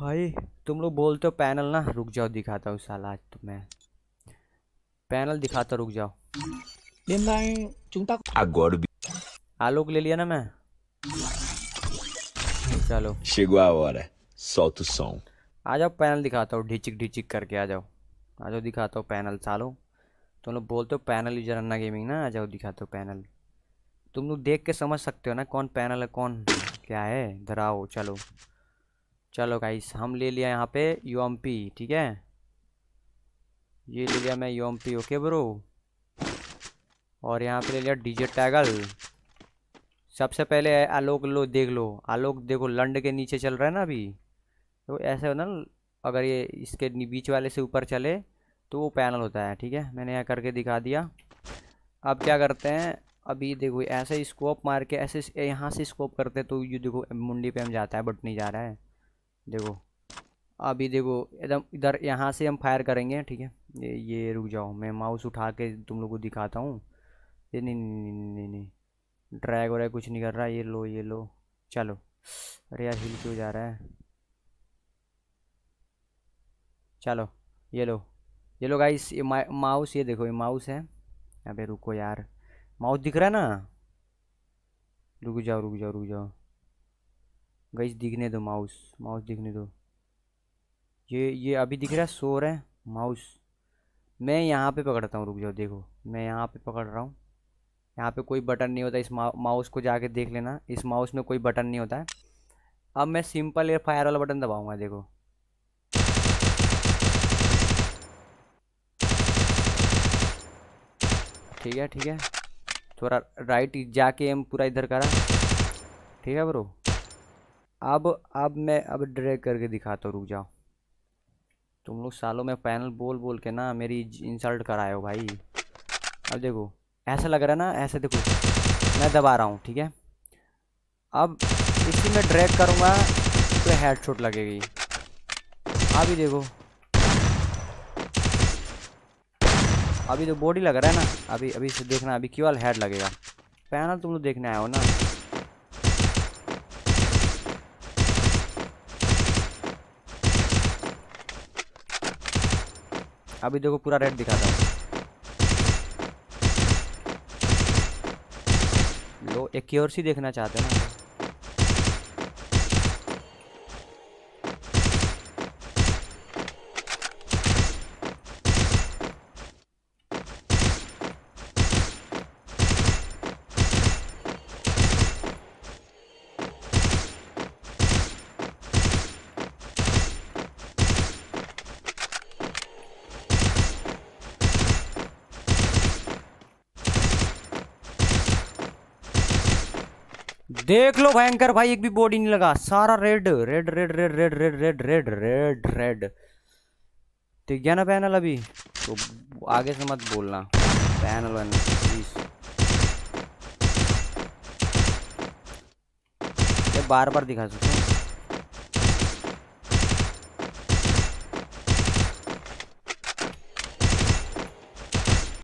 भाई तुम लोग बोलते हो पैनल ना रुक जाओ दिखाता हूँ साला आज तो मैं पैनल दिखाता रुक जाओ आलोक ले लिया ना मैं चलो Chegou तो आ जाओ पैनल दिखाता हूँ ढिचिक ढिचिक करके आ जाओ आ जाओ दिखाता हूँ पैनल सालो तुम लोग बोलते हो पैनल यूजर अन्ना गेमिंग ना आ जाओ दिखाता हूँ पैनल तुम लोग देख के समझ सकते हो ना कौन पैनल है कौन क्या है धराओ चलो चलो गाइस हम ले लिया यहाँ पे पी ठीक है ये ले लिया मैं पी ओके ब्रो और यहाँ पे ले लिया डीजे टैगल सबसे पहले आलोक लो देख लो आलोक देखो लंड के नीचे चल रहा है ना अभी तो ऐसे होना अगर ये इसके बीच वाले से ऊपर चले तो वो पैनल होता है ठीक है मैंने यहाँ करके दिखा दिया अब क्या करते हैं अभी देखो ऐसे स्कोप मार के ऐसे यहाँ से स्कोप करते हैं तो ये देखो मुंडी पे हम जाता है बट नहीं जा रहा है देखो अभी देखो एकदम इधर यहाँ से हम फायर करेंगे ठीक है ये ये रुक जाओ मैं माउस उठा के तुम लोग को दिखाता हूँ ये नहीं नहीं नहीं नहीं नहीं, नहीं। ड्रैग वगैरह कुछ नहीं कर रहा ये लो ये लो चलो अरे यार हिल क्यों जा रहा है चलो ये लो ये लो गाइस ये माउस ये देखो ये माउस है अबे रुको यार माउस दिख रहा है ना रुक जाओ रुक जाओ रुक जाओ गई दिखने दो माउस माउस दिखने दो ये ये अभी दिख रहा है सो रहा है माउस मैं यहाँ पे पकड़ता हूँ रुक जाओ देखो मैं यहाँ पे पकड़ रहा हूँ यहाँ पे कोई बटन नहीं होता इस मा, माउस को जाके देख लेना इस माउस में कोई बटन नहीं होता है अब मैं सिंपल एयर फायर वाला बटन दबाऊँगा देखो ठीक है ठीक है थोड़ा राइट जाके एम पूरा इधर करा ठीक है ब्रो अब अब मैं अब ड्रैग करके दिखाता हूँ रुक जाओ तुम लोग सालों में पैनल बोल बोल के ना मेरी इंसल्ट कराए हो भाई अब देखो ऐसा लग रहा है ना ऐसे देखो मैं दबा रहा हूँ ठीक है अब इसी में ड्रैग करूँगा तो हेड शॉट लगेगी अभी देखो अभी तो बॉडी लग रहा है ना अभी अभी से देखना अभी केवल हेड लगेगा पैनल तुम लोग देखने आए हो ना अभी देखो पूरा रेड दिखा था लो एक सी देखना चाहते हैं ना देख लो भयंकर भाई एक भी बॉडी नहीं लगा सारा red red red red red red red red red red ठीक गया ना पैनल अभी तो आगे से मत बोलना पैनल बार बार दिखा सकते